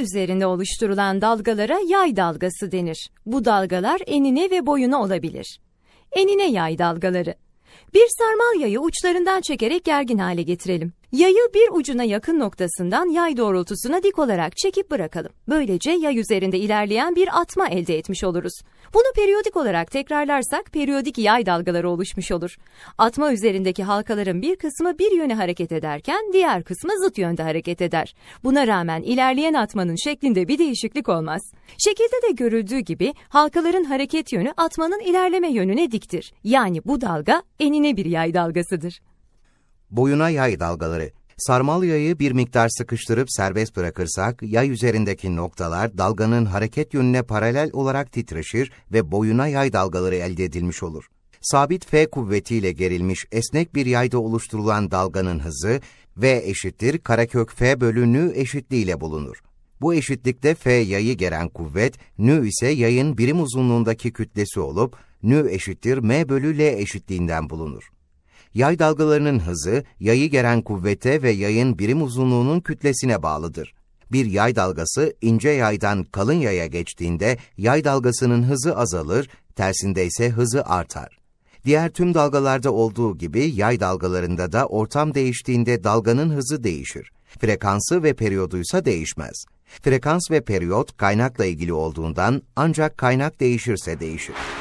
üzerinde oluşturulan dalgalara yay dalgası denir. Bu dalgalar enine ve boyuna olabilir. Enine yay dalgaları. Bir sarmal yayı uçlarından çekerek gergin hale getirelim. Yayı bir ucuna yakın noktasından yay doğrultusuna dik olarak çekip bırakalım. Böylece yay üzerinde ilerleyen bir atma elde etmiş oluruz. Bunu periyodik olarak tekrarlarsak periyodik yay dalgaları oluşmuş olur. Atma üzerindeki halkaların bir kısmı bir yöne hareket ederken diğer kısmı zıt yönde hareket eder. Buna rağmen ilerleyen atmanın şeklinde bir değişiklik olmaz. Şekilde de görüldüğü gibi halkaların hareket yönü atmanın ilerleme yönüne diktir. Yani bu dalga enine bir yay dalgasıdır boyuna yay dalgaları. Sarmal yayı bir miktar sıkıştırıp serbest bırakırsak, yay üzerindeki noktalar dalganın hareket yönüne paralel olarak titreşir ve boyuna yay dalgaları elde edilmiş olur. Sabit F kuvvetiyle gerilmiş esnek bir yayda oluşturulan dalganın hızı V eşittir karekök F bölü nü eşitliğiyle bulunur. Bu eşitlikte F yayı geren kuvvet, nü ise yayın birim uzunluğundaki kütlesi olup, nü eşittir m bölü l eşitliğinden bulunur yay dalgalarının hızı, yayı geren kuvvete ve yayın birim uzunluğunun kütlesine bağlıdır. Bir yay dalgası ince yaydan kalın yaya geçtiğinde yay dalgasının hızı azalır, tersinde ise hızı artar. Diğer tüm dalgalarda olduğu gibi yay dalgalarında da ortam değiştiğinde dalganın hızı değişir. Frekansı ve periyodu ise değişmez. Frekans ve periyot kaynakla ilgili olduğundan ancak kaynak değişirse değişir.